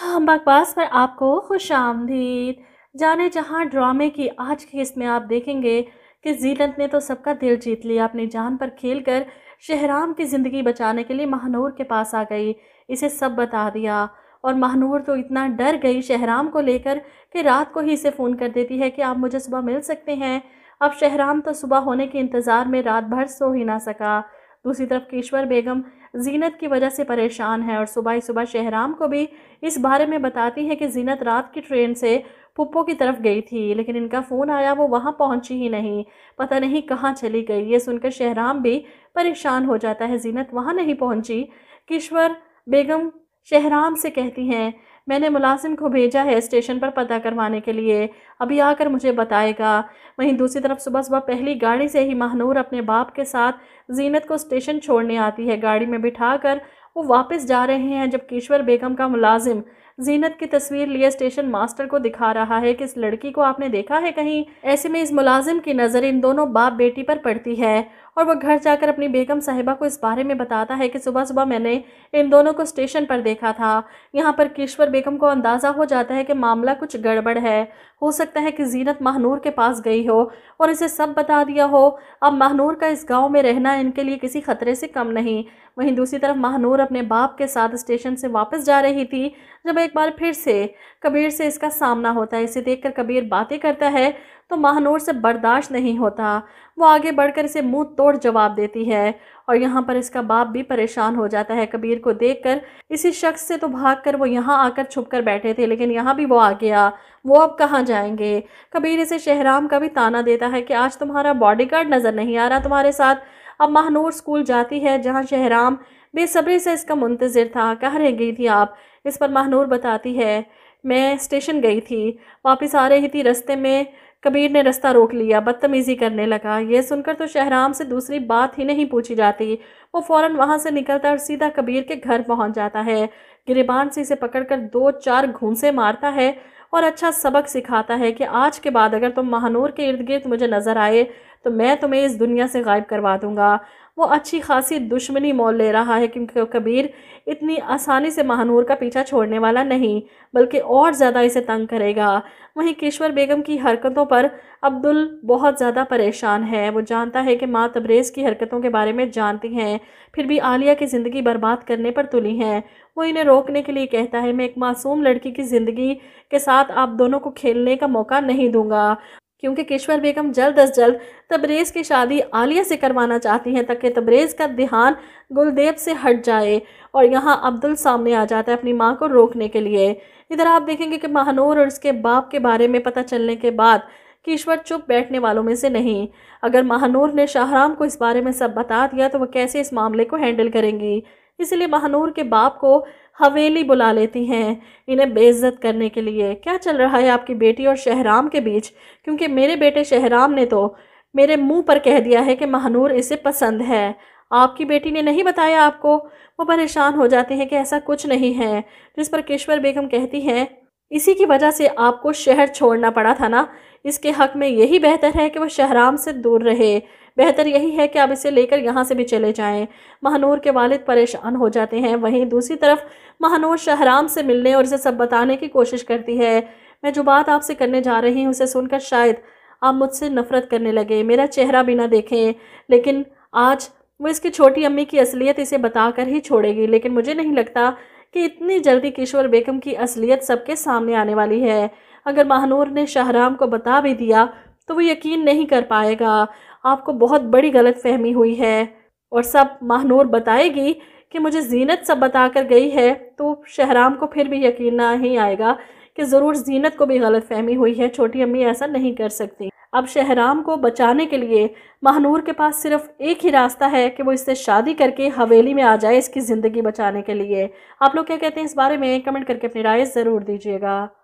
हम हाँ, बकवास पर आपको खुश आमदीद जाने जहाँ ड्रामे की आज की इसमें आप देखेंगे कि जीलत ने तो सबका दिल जीत लिया अपनी जान पर खेल कर शहराम की ज़िंदगी बचाने के लिए महानूर के पास आ गई इसे सब बता दिया और महानूर तो इतना डर गई शहराम को लेकर कि रात को ही इसे फ़ोन कर देती है कि आप मुझे सुबह मिल सकते हैं अब शहराम तो सुबह होने के इंतज़ार में रात भर सो ही ना सका दूसरी तरफ केशवर बेगम जीनत की वजह से परेशान है और सुबह ही सुबह शहराम को भी इस बारे में बताती है कि जीनत रात की ट्रेन से पुप्पो की तरफ गई थी लेकिन इनका फ़ोन आया वो वहाँ पहुँची ही नहीं पता नहीं कहाँ चली गई ये सुनकर शहराम भी परेशान हो जाता है जीनत वहाँ नहीं पहुँची किश्वर बेगम शहराम से कहती हैं मैंने मुलाजिम को भेजा है स्टेशन पर पता करवाने के लिए अभी आकर मुझे बताएगा वहीं दूसरी तरफ सुबह सुबह पहली गाड़ी से ही महानूर अपने बाप के साथ जीनत को स्टेशन छोड़ने आती है गाड़ी में बिठा कर वो वापस जा रहे हैं जब कीश्वर बेगम का मुलाजिम जीनत की तस्वीर लिए स्टेशन मास्टर को दिखा रहा है कि इस लड़की को आपने देखा है कहीं ऐसे में इस मुलाजिम की नज़र इन दोनों बाप बेटी पर पड़ती है और वह घर जाकर अपनी बेगम साहिबा को इस बारे में बताता है कि सुबह सुबह मैंने इन दोनों को स्टेशन पर देखा था यहाँ पर किश्वर बेगम को अंदाज़ा हो जाता है कि मामला कुछ गड़बड़ है हो सकता है कि जीनत महानूर के पास गई हो और इसे सब बता दिया हो अब महानूर का इस गांव में रहना इनके लिए किसी ख़तरे से कम नहीं वहीं दूसरी तरफ महानूर अपने बाप के साथ स्टेशन से वापस जा रही थी जब एक एक बार फिर से कबीर से इसका सामना होता है इसे देखकर कबीर बातें करता है तो महानूर से बर्दाश्त नहीं होता वो आगे बढ़कर इसे मुंह तोड़ जवाब देती है और यहाँ पर इसका बाप भी परेशान हो जाता है कबीर को देखकर इसी शख्स से तो भाग कर वो यहाँ आकर छुप कर बैठे थे लेकिन यहाँ भी वो आ गया वो अब कहाँ जाएंगे कबीर इसे शहराम का भी ताना देता है कि आज तुम्हारा बॉडीगार्ड नज़र नहीं आ रहा तुम्हारे साथ अब महानूर स्कूल जाती है जहाँ शहराम बेसब्री से इसका मुंतज़िर था कह रह गई थी आप इस पर महानूर बताती है मैं स्टेशन गई थी वापस आ रही थी रास्ते में कबीर ने रास्ता रोक लिया बदतमीज़ी करने लगा यह सुनकर तो शहराम से दूसरी बात ही नहीं पूछी जाती वो फौरन वहाँ से निकलता और सीधा कबीर के घर पहुँच जाता है गिरबान से इसे पकड़कर दो चार घूंसे मारता है और अच्छा सबक सिखाता है कि आज के बाद अगर तुम महानूर के इर्द गिर्द मुझे नज़र आए तो मैं तुम्हें इस दुनिया से गायब करवा दूँगा वो अच्छी खासी दुश्मनी मोल ले रहा है क्योंकि कबीर इतनी आसानी से महानूर का पीछा छोड़ने वाला नहीं बल्कि और ज़्यादा इसे तंग करेगा वहीं केशवर बेगम की हरकतों पर अब्दुल बहुत ज़्यादा परेशान है वो जानता है कि माँ तबरेज़ की हरकतों के बारे में जानती हैं फिर भी आलिया की ज़िंदगी बर्बाद करने पर तुली हैं वो इन्हें रोकने के लिए कहता है मैं एक मासूम लड़की की ज़िंदगी के साथ आप दोनों को खेलने का मौका नहीं दूंगा क्योंकि किश्वर बेगम जल्द अज जल्द तबरेज़ की शादी आलिया से करवाना चाहती हैं ताकि तब्रेज़ का ध्यान गुलदेव से हट जाए और यहाँ अब्दुल सामने आ जाता है अपनी माँ को रोकने के लिए इधर आप देखेंगे कि महानूर और उसके बाप के बारे में पता चलने के बाद किश्वर चुप बैठने वालों में से नहीं अगर महानूर ने शाहराम को इस बारे में सब बता दिया तो वह कैसे इस मामले को हैंडल करेंगी इसलिए महानूर के बाप को हवेली बुला लेती हैं इन्हें बेइज्जत करने के लिए क्या चल रहा है आपकी बेटी और शहराम के बीच क्योंकि मेरे बेटे शहराम ने तो मेरे मुंह पर कह दिया है कि महानूर इसे पसंद है आपकी बेटी ने नहीं बताया आपको वो परेशान हो जाते हैं कि ऐसा कुछ नहीं है जिस पर किश्वर बेगम कहती हैं इसी की वजह से आपको शहर छोड़ना पड़ा था ना इसके हक में यही बेहतर है कि वह शहराम से दूर रहे बेहतर यही है कि आप इसे लेकर यहाँ से भी चले जाएँ महानूर के वालिद परेशान हो जाते हैं वहीं दूसरी तरफ महानूर शहराम से मिलने और इसे सब बताने की कोशिश करती है मैं जो बात आपसे करने जा रही हूँ उसे सुनकर शायद आप मुझसे नफ़रत करने लगे मेरा चेहरा भी ना देखें लेकिन आज वो इसकी छोटी अम्मी की असलियत इसे बताकर ही छोड़ेगी लेकिन मुझे नहीं लगता कि इतनी जल्दी किशोर बेगम की असलियत सबके सामने आने वाली है अगर महानूर ने शाहराम को बता भी दिया तो वो यकीन नहीं कर पाएगा आपको बहुत बड़ी गलत फहमी हुई है और सब महानूर बताएगी कि मुझे जीनत सब बता कर गई है तो शहराम को फिर भी यकीन ना ही आएगा कि ज़रूर जीनत को भी गलत फहमी हुई है छोटी अम्मी ऐसा नहीं कर सकती अब शहराम को बचाने के लिए महानूर के पास सिर्फ एक ही रास्ता है कि वो इससे शादी करके हवेली में आ जाए इसकी ज़िंदगी बचाने के लिए आप लोग क्या कहते हैं इस बारे में कमेंट करके अपनी राय ज़रूर दीजिएगा